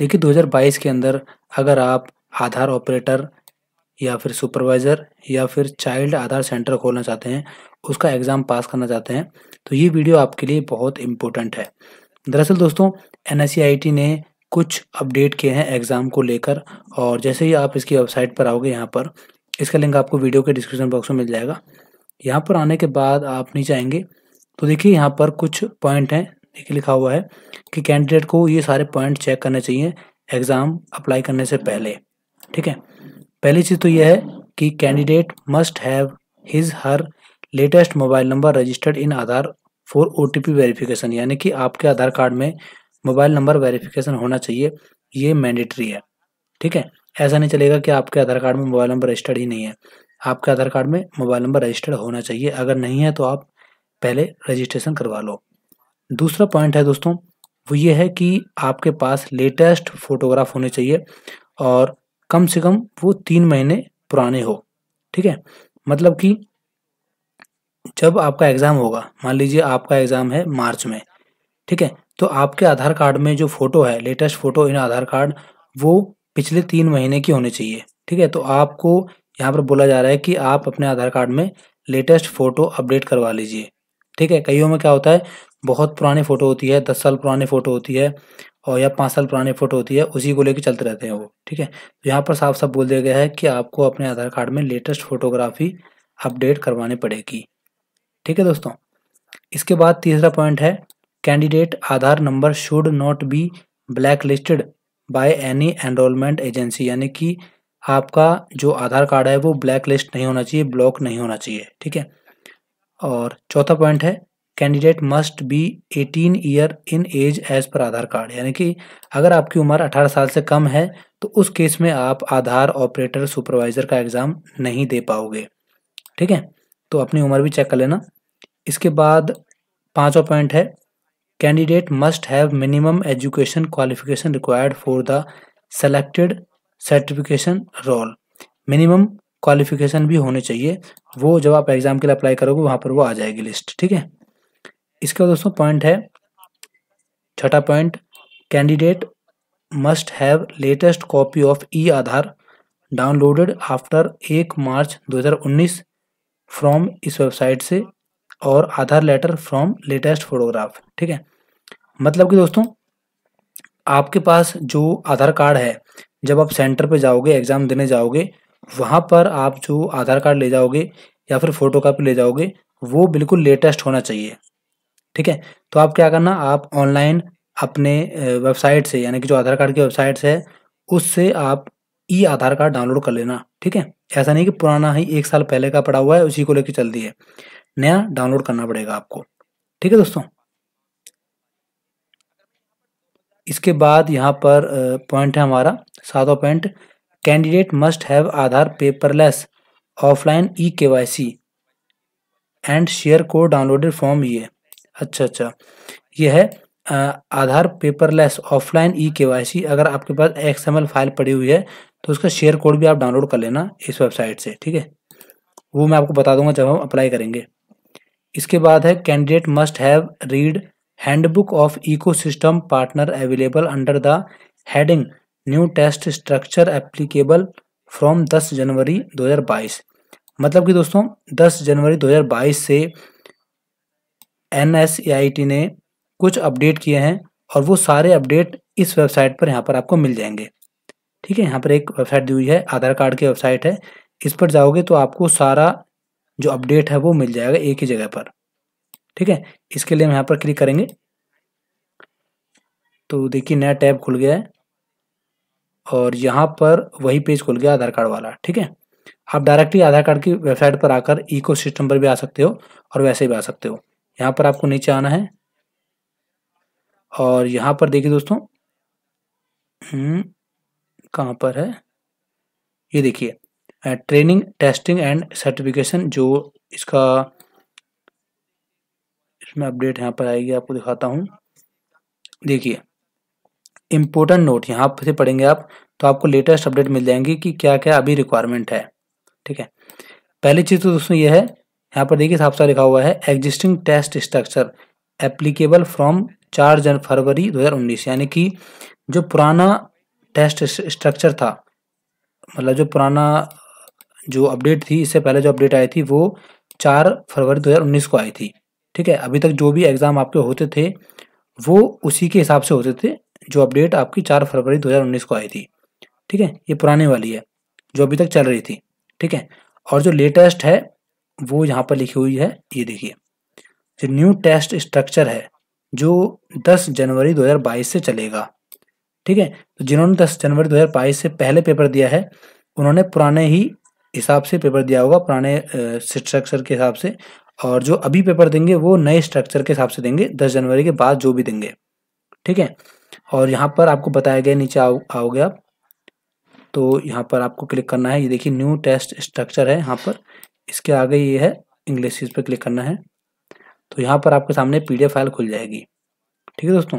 देखिए 2022 के अंदर अगर आप आधार ऑपरेटर या फिर सुपरवाइज़र या फिर चाइल्ड आधार सेंटर खोलना चाहते हैं उसका एग्ज़ाम पास करना चाहते हैं तो ये वीडियो आपके लिए बहुत इम्पोर्टेंट है दरअसल दोस्तों एन ने कुछ अपडेट किए हैं एग्ज़ाम को लेकर और जैसे ही आप इसकी वेबसाइट पर आओगे यहाँ पर इसका लिंक आपको वीडियो के डिस्क्रिप्शन बॉक्स में मिल जाएगा यहाँ पर आने के बाद आप नीचे आएंगे तो देखिए यहाँ पर कुछ पॉइंट हैं लिखा हुआ है कि कैंडिडेट को ये सारे पॉइंट चेक करने चाहिए एग्ज़ाम अप्लाई करने से पहले ठीक है पहली चीज़ तो यह है कि candidate must have his her latest mobile number registered in Aadhaar for O T verification यानी कि आपके आधार कार्ड में मोबाइल नंबर वेरिफिकेशन होना चाहिए ये मैंडेटरी है ठीक है ऐसा नहीं चलेगा कि आपके आधार कार्ड में मोबाइल नंबर रजिस्टर्ड ही नहीं है आपके आधार कार्ड में मोबाइल नंबर रजिस्टर्ड होना चाहिए अगर नहीं है तो आप पहले रजिस्ट्रेशन करवा लो दूसरा पॉइंट है दोस्तों वो ये है कि आपके पास लेटेस्ट फोटोग्राफ होने चाहिए और कम से कम वो तीन महीने पुराने हो ठीक है मतलब कि जब आपका एग्ज़ाम होगा मान लीजिए आपका एग्ज़ाम है मार्च में ठीक है तो आपके आधार कार्ड में जो फ़ोटो है latest photo in Aadhaar card वो पिछले तीन महीने की होनी चाहिए ठीक है तो आपको यहाँ पर बोला जा रहा है कि आप अपने आधार कार्ड में लेटेस्ट फ़ोटो अपडेट करवा लीजिए ठीक है कईयों में क्या होता है बहुत पुरानी फ़ोटो होती है दस साल पुरानी फ़ोटो होती है और या पाँच साल पुरानी फ़ोटो होती है उसी को लेकर चलते रहते हैं वो ठीक है तो यहाँ पर साफ साफ बोल दिया गया है कि आपको अपने आधार कार्ड में लेटेस्ट फोटोग्राफी अपडेट करवानी पड़ेगी ठीक है दोस्तों इसके बाद तीसरा पॉइंट है candidate Aadhaar number should not be black listed by any enrolment agency यानी कि आपका जो आधार कार्ड है वो ब्लैक लिस्ट नहीं होना चाहिए ब्लॉक नहीं होना चाहिए ठीक है और चौथा पॉइंट है candidate must be 18 year in age age पर आधार कार्ड यानी कि अगर आपकी उम्र 18 साल से कम है तो उस केस में आप आधार ऑपरेटर सुपरवाइजर का एग्ज़ाम नहीं दे पाओगे ठीक है तो अपनी उम्र भी चेक कर लेना इसके बाद पांचवा पॉइंट है candidate must have minimum education qualification required for the selected certification role minimum qualification भी होने चाहिए वो जब आप एग्ज़ाम के लिए अप्लाई करोगे वहाँ पर वो आ जाएगी लिस्ट ठीक है इसके बाद दोस्तों पॉइंट है छठा point candidate must have latest copy of e Aadhaar downloaded after एक मार्च 2019 फ्रॉम इस वेबसाइट से और Aadhaar letter from latest photograph ठीक है मतलब कि दोस्तों आपके पास जो आधार कार्ड है जब आप सेंटर पे जाओगे एग्ज़ाम देने जाओगे वहाँ पर आप जो आधार कार्ड ले जाओगे या फिर फोटो कापी ले जाओगे वो बिल्कुल लेटेस्ट होना चाहिए ठीक है तो आप क्या करना आप ऑनलाइन अपने वेबसाइट से यानी कि जो आधार कार्ड की वेबसाइट है उससे आप ई आधार कार्ड डाउनलोड कर लेना ठीक है ऐसा नहीं कि पुराना ही एक साल पहले का पड़ा हुआ है उसी को लेकर चलती है नया डाउनलोड करना पड़ेगा आपको ठीक है दोस्तों इसके बाद यहाँ पर पॉइंट है हमारा सातवा point candidate must have Aadhaar paperless offline e K Y C and share code downloaded form ये अच्छा अच्छा ये है आधार पेपरलेस ऑफलाइन ई के अगर आपके पास एक्सएमएल फाइल पड़ी हुई है तो उसका शेयर कोड भी आप डाउनलोड कर लेना इस वेबसाइट से ठीक है वो मैं आपको बता दूंगा जब हम अप्लाई करेंगे इसके बाद है candidate must have read handbook of ecosystem partner available under the heading new test structure applicable from 10 January 2022 मतलब कि दोस्तों 10 जनवरी 2022 से एन ने कुछ अपडेट किए हैं और वो सारे अपडेट इस वेबसाइट पर यहाँ पर आपको मिल जाएंगे ठीक है यहाँ पर एक वेबसाइट दी हुई है आधार कार्ड की वेबसाइट है इस पर जाओगे तो आपको सारा जो अपडेट है वो मिल जाएगा एक ही जगह पर ठीक है इसके लिए हम यहाँ पर क्लिक करेंगे तो देखिए नया टैब खुल गया है और यहाँ पर वही पेज खुल गया आधार कार्ड वाला ठीक है आप डायरेक्टली आधार कार्ड की वेबसाइट पर आकर इको सिस्टम पर भी आ सकते हो और वैसे भी आ सकते हो यहाँ पर आपको नीचे आना है और यहाँ पर देखिए दोस्तों हम्म, कहाँ पर है ये देखिए ट्रेनिंग टेस्टिंग एंड सर्टिफिकेशन जो इसका इसमें अपडेट यहाँ पर आएगी आपको दिखाता हूँ देखिए इम्पोर्टेंट नोट यहाँ से पढ़ेंगे आप तो आपको लेटेस्ट अपडेट मिल जाएंगी कि क्या क्या अभी रिक्वायरमेंट है ठीक है पहली चीज़ तो दोस्तों ये है यहाँ पर देखिए साफ साफ लिखा हुआ है existing test structure applicable from चार जन फरवरी 2019 यानी कि जो पुराना टेस्ट स्ट्रक्चर था मतलब जो पुराना जो अपडेट थी इससे पहले जो अपडेट आई थी वो चार फरवरी 2019 को आई थी ठीक है अभी तक जो भी एग्ज़ाम आपके होते थे वो उसी के हिसाब से होते थे जो अपडेट आपकी चार फरवरी 2019 को आई थी ठीक है ये पुराने वाली है जो अभी तक चल रही थी ठीक है और जो लेटेस्ट है वो यहाँ पर लिखी हुई है ये देखिए जो न्यू टेस्ट स्ट्रक्चर है जो 10 जनवरी 2022 से चलेगा ठीक है तो जिन्होंने 10 जनवरी 2022 से पहले पेपर दिया है उन्होंने पुराने ही हिसाब से पेपर दिया होगा पुराने स्ट्रक्चर के हिसाब से और जो अभी पेपर देंगे वो नए स्ट्रक्चर के हिसाब से देंगे दस जनवरी के बाद जो भी देंगे ठीक है और यहाँ पर आपको बताया गया नीचे आओ आओगे आप तो यहाँ पर आपको क्लिक करना है ये देखिए न्यू टेस्ट स्ट्रक्चर है यहाँ पर इसके आगे ये है इंग्लिश इस पर क्लिक करना है तो यहाँ पर आपके सामने पीडीएफ फाइल खुल जाएगी ठीक है दोस्तों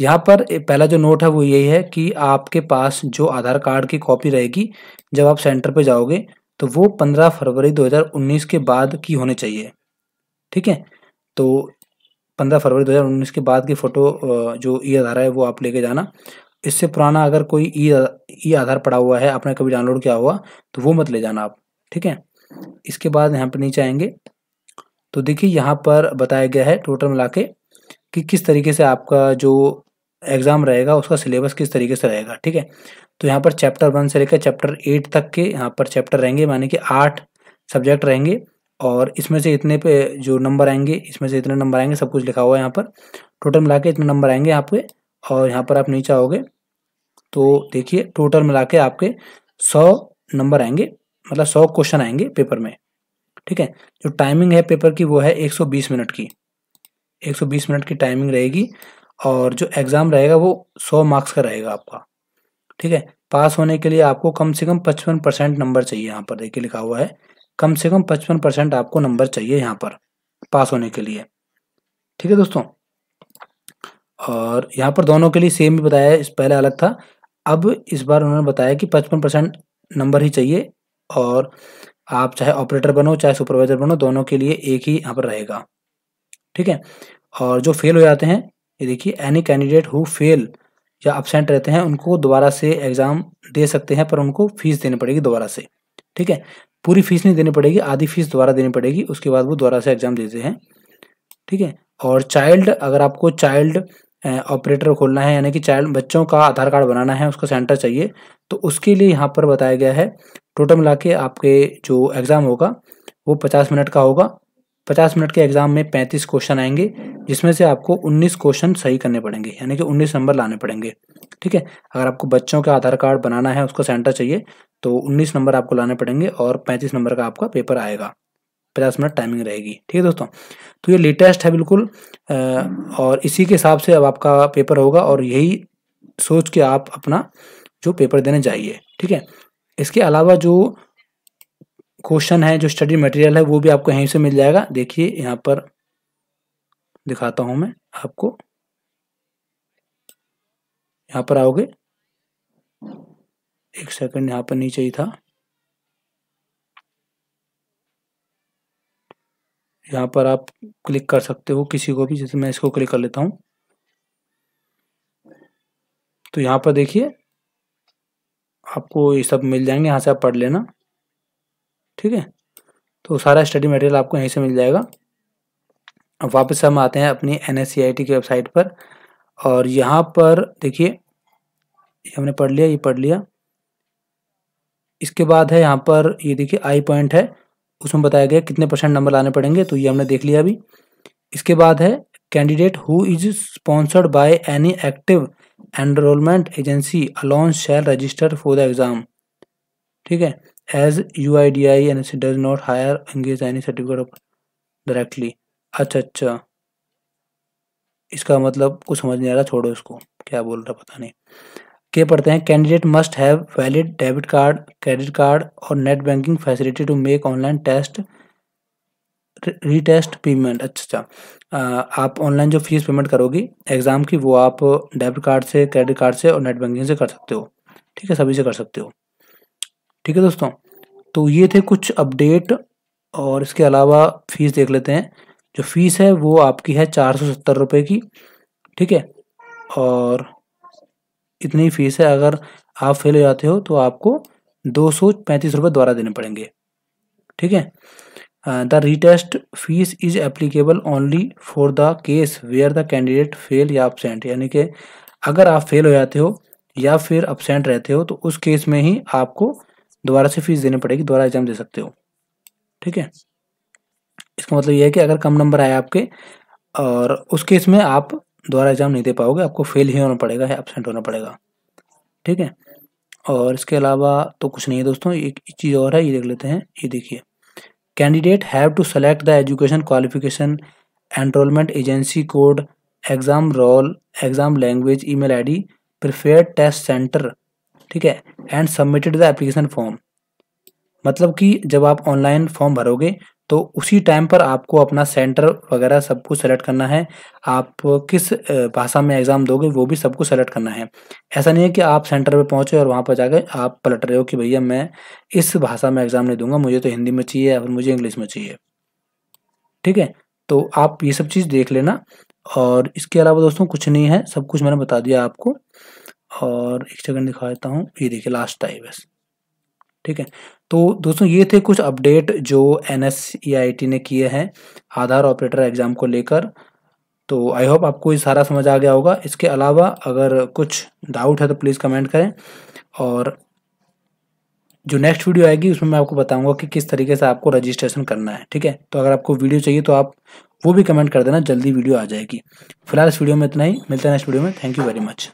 यहाँ पर पहला जो नोट है वो यही है कि आपके पास जो आधार कार्ड की कॉपी रहेगी जब आप सेंटर पे जाओगे तो वो 15 फरवरी 2019 के बाद की होनी चाहिए ठीक है तो 15 फरवरी 2019 के बाद की फ़ोटो जो ई आधार है वो आप लेके जाना इससे पुराना अगर कोई ई ई आधार पड़ा हुआ है आपने कभी डाउनलोड किया हुआ तो वो मत ले जाना आप ठीक है इसके बाद यहाँ पर नीचे आएंगे तो देखिए यहाँ पर बताया गया है टोटल मिला के कि किस तरीके से आपका जो एग्ज़ाम रहेगा उसका सिलेबस किस तरीके से रहेगा ठीक है तो यहाँ पर चैप्टर वन से लेकर चैप्टर एट तक के यहाँ पर चैप्टर रहेंगे यानी कि आठ सब्जेक्ट रहेंगे और इसमें से इतने पे जो नंबर आएंगे इसमें से इतने नंबर आएंगे सब कुछ लिखा हुआ है यहाँ पर टोटल मिला के इतने नंबर आएंगे आपके और यहाँ पर आप नीचे आओगे तो देखिए टोटल मिला के आपके सौ नंबर आएंगे मतलब सौ क्वेश्चन आएंगे पेपर में ठीक है जो टाइमिंग है पेपर की वो है 120 मिनट की 120 मिनट की टाइमिंग रहेगी और जो एग्ज़ाम रहेगा वो 100 मार्क्स का रहेगा आपका ठीक है पास होने के लिए आपको कम से कम 55 परसेंट नंबर चाहिए यहाँ पर देखिए लिखा हुआ है कम से कम 55 परसेंट आपको नंबर चाहिए यहाँ पर पास होने के लिए ठीक है दोस्तों और यहाँ पर दोनों के लिए सेम भी बताया इस पहले अलग था अब इस बार उन्होंने बताया कि पचपन परसेंट नंबर ही चाहिए और आप चाहे ऑपरेटर बनो चाहे सुपरवाइजर बनो दोनों के लिए एक ही यहाँ पर रहेगा ठीक है और जो फेल हो जाते हैं ये देखिए एनी कैंडिडेट हु फेल या अपसेंट रहते हैं उनको दोबारा से एग्ज़ाम दे सकते हैं पर उनको फीस देनी पड़ेगी दोबारा से ठीक है पूरी फीस नहीं देनी पड़ेगी आधी फीस दोबारा देनी पड़ेगी उसके बाद वो दोबारा से एग्ज़ाम देते हैं ठीक है और चाइल्ड अगर आपको चाइल्ड ऑपरेटर खोलना है यानी कि चाइल्ड बच्चों का आधार कार्ड बनाना है उसका सेंटर चाहिए तो उसके लिए यहाँ पर बताया गया है टोटल मिला के आपके जो एग्ज़ाम होगा वो पचास मिनट का होगा पचास मिनट के एग्ज़ाम में पैंतीस क्वेश्चन आएंगे जिसमें से आपको उन्नीस क्वेश्चन सही करने पड़ेंगे यानी कि उन्नीस नंबर लाने पड़ेंगे ठीक है अगर आपको बच्चों का आधार कार्ड बनाना है उसका सेंटर चाहिए तो उन्नीस नंबर आपको लाने पड़ेंगे और पैंतीस नंबर का आपका पेपर आएगा पचास मिनट टाइमिंग रहेगी ठीक है दोस्तों तो ये लेटेस्ट है बिल्कुल और इसी के हिसाब से अब आपका पेपर होगा और यही सोच के आप अपना जो पेपर देने जाइए ठीक है इसके अलावा जो क्वेश्चन है जो स्टडी मटेरियल है वो भी आपको यहीं से मिल जाएगा देखिए यहाँ पर दिखाता हूँ मैं आपको यहाँ पर आओगे एक सेकंड यहाँ पर नीचे ही था यहाँ पर आप क्लिक कर सकते हो किसी को भी जैसे मैं इसको क्लिक कर लेता हूँ तो यहाँ पर देखिए आपको ये सब मिल जाएंगे यहाँ से आप पढ़ लेना ठीक है तो सारा स्टडी मटेरियल आपको यहीं से मिल जाएगा अब वापस हम आते हैं अपनी एन की वेबसाइट पर और यहाँ पर देखिए हमने पढ़ लिया ये पढ़ लिया इसके बाद है यहाँ पर ये देखिए आई पॉइंट है उसमें बताया गया कितने परसेंट नंबर लाने पड़ेंगे तो ये हमने देख लिया अभी इसके बाद है candidate who is sponsored by any active enrolment agency alone shall register for the exam ठीक है as U I D A I does not hire engage any certificate of directly अच्छा अच्छा इसका मतलब कुछ समझ नहीं आ रहा छोड़ो इसको क्या बोल रहा पता नहीं के पढ़ते हैं candidate must have valid debit card credit card और net banking facility to make online test retest payment अच्छा अच्छा आप ऑनलाइन जो फीस पेमेंट करोगी एग्ज़ाम की वो आप डेबिट कार्ड से क्रेडिट कार्ड से और नेट बैंकिंग से कर सकते हो ठीक है सभी से कर सकते हो ठीक है दोस्तों तो ये थे कुछ अपडेट और इसके अलावा फीस देख लेते हैं जो फीस है वो आपकी है चार सौ सत्तर रुपये की ठीक है और इतनी फीस है अगर आप फेल हो जाते हो तो आपको दो सौ पैंतीस रुपये द्वारा देने पड़ेंगे ठीक है the retest fees is applicable only for the case where the candidate fail या अपसेंट यानी कि अगर आप फेल हो जाते हो या फिर अपसेंट रहते हो तो उस केस में ही आपको दोबारा से फीस देनी पड़ेगी दोबारा एग्जाम दे सकते हो ठीक है इसका मतलब यह है कि अगर कम नंबर आए आपके और उस केस में आप दोबारा एग्जाम नहीं दे पाओगे आपको फेल ही होना पड़ेगा या एबसेंट होना पड़ेगा ठीक है और इसके अलावा तो कुछ नहीं है दोस्तों एक चीज़ और है ये देख लेते हैं ये देखिए candidate have to select the education qualification enrolment agency code exam role exam language email ID prefer test centre ठीक है and submitted the application form मतलब कि जब आप ऑनलाइन फॉर्म भरोगे तो उसी टाइम पर आपको अपना सेंटर वगैरह सब कुछ सेलेक्ट करना है आप किस भाषा में एग्ज़ाम दोगे वो भी सब कुछ सेलेक्ट करना है ऐसा नहीं है कि आप सेंटर पे पहुँचे और वहाँ पर जाकर आप पलट रहे हो कि भैया मैं इस भाषा में एग्ज़ाम नहीं दूंगा मुझे तो हिंदी में चाहिए या फिर मुझे इंग्लिश में चाहिए ठीक है तो आप ये सब चीज़ देख लेना और इसके अलावा दोस्तों कुछ नहीं है सब कुछ मैंने बता दिया आपको और एक सेकंड दिखा देता हूँ ये देखिए लास्ट टाइम बस ठीक है तो दोस्तों ये थे कुछ अपडेट जो एन e ने किए हैं आधार ऑपरेटर एग्ज़ाम को लेकर तो आई होप आपको ये सारा समझ आ गया होगा इसके अलावा अगर कुछ डाउट है तो प्लीज़ कमेंट करें और जो नेक्स्ट वीडियो आएगी उसमें मैं आपको बताऊंगा कि किस तरीके से आपको रजिस्ट्रेशन करना है ठीक है तो अगर आपको वीडियो चाहिए तो आप वो भी कमेंट कर देना जल्दी वीडियो आ जाएगी फिलहाल इस वीडियो में इतना ही मिलता है नेक्स्ट वीडियो में थैंक यू वेरी मच